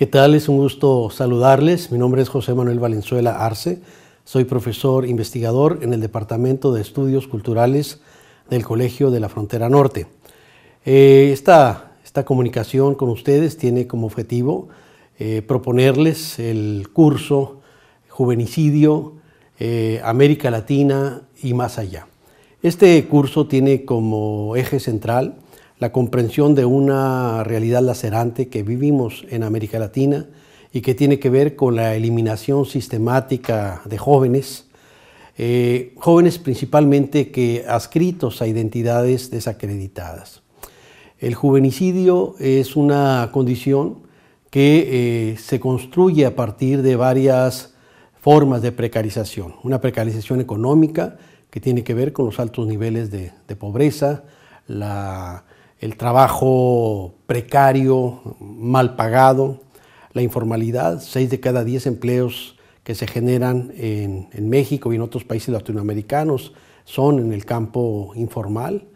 ¿Qué tal? Es un gusto saludarles. Mi nombre es José Manuel Valenzuela Arce. Soy profesor investigador en el Departamento de Estudios Culturales del Colegio de la Frontera Norte. Eh, esta, comunicación con ustedes tiene como objetivo eh, proponerles el curso Juvenicidio, eh, América Latina y más allá. Este curso tiene como eje central la comprensión de una realidad lacerante que vivimos en América Latina y que tiene que ver con la eliminación sistemática de jóvenes, eh, jóvenes principalmente que adscritos a identidades desacreditadas. El juvenicidio es una condición que eh, se construye a partir de varias formas de precarización. Una precarización económica que tiene que ver con los altos niveles de, de pobreza, la el trabajo precario, mal pagado, la informalidad, Seis de cada diez empleos que se generan en, México y en otros países latinoamericanos son en el campo informal,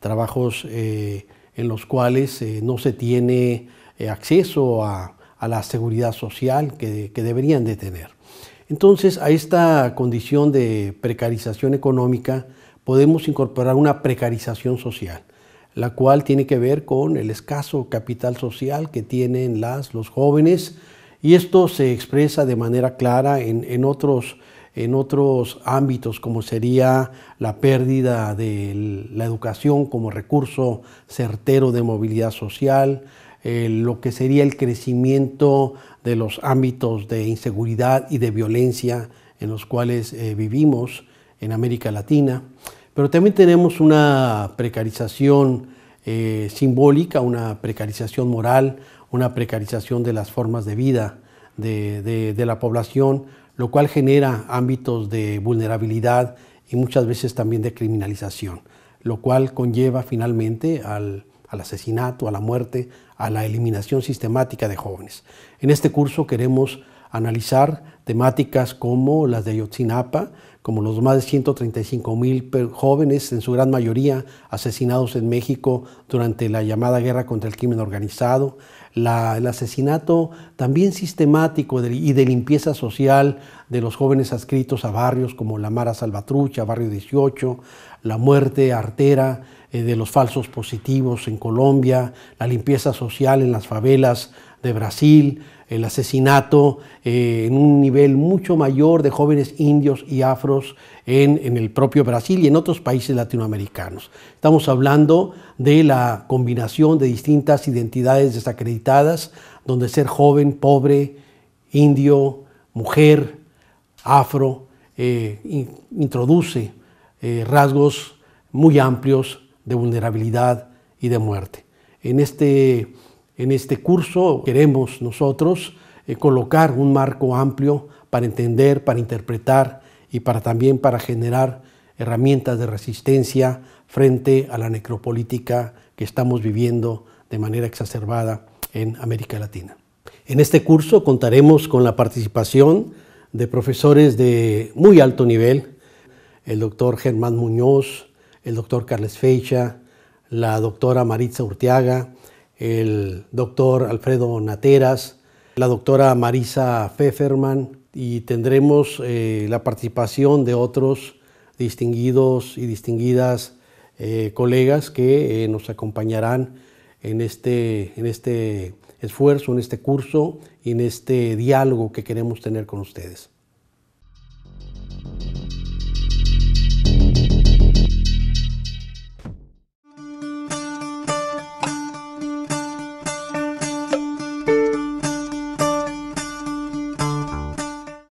trabajos eh, en los cuales eh, no se tiene eh, acceso a, la seguridad social que, que deberían de tener. Entonces, a esta condición de precarización económica podemos incorporar una precarización social la cual tiene que ver con el escaso capital social que tienen los jóvenes y esto se expresa de manera clara en, otros, ámbitos como sería la pérdida de la educación como recurso certero de movilidad social, eh, lo que sería el crecimiento de los ámbitos de inseguridad y de violencia en los cuales eh, vivimos en América Latina. Pero también tenemos una precarización eh, simbólica, una precarización moral, una precarización de las formas de vida de, la población, lo cual genera ámbitos de vulnerabilidad y muchas veces también de criminalización, lo cual conlleva finalmente al, al asesinato, a la muerte, a la eliminación sistemática de jóvenes. En este curso queremos analizar temáticas como las de Ayotzinapa, como los más de 135 mil jóvenes, en su gran mayoría asesinados en México durante la llamada guerra contra el crimen organizado, el asesinato también sistemático y de limpieza social de los jóvenes adscritos a barrios como La Mara Salvatrucha, Barrio 18, la muerte artera eh, de los falsos positivos en Colombia, la limpieza social en las favelas de Brasil, el asesinato eh, en un nivel mucho mayor de jóvenes indios y afros en, el propio Brasil y en otros países latinoamericanos. Estamos hablando de la combinación de distintas identidades desacreditadas, donde ser joven, pobre, indio, mujer, afro, eh, introduce eh, rasgos muy amplios de vulnerabilidad y de muerte. En este, en este curso queremos nosotros eh, colocar un marco amplio para entender, para interpretar y para también para generar herramientas de resistencia frente a la necropolítica que estamos viviendo de manera exacerbada en América Latina. En este curso contaremos con la participación de profesores de muy alto nivel el doctor Germán Muñoz, el doctor Carles Fecha, la doctora Maritza Urtiaga, el doctor Alfredo Nateras, la doctora Marisa Pfefferman y tendremos eh, la participación de otros distinguidos y distinguidas eh, colegas que eh, nos acompañarán en este, en este esfuerzo, en este curso y en este diálogo que queremos tener con ustedes.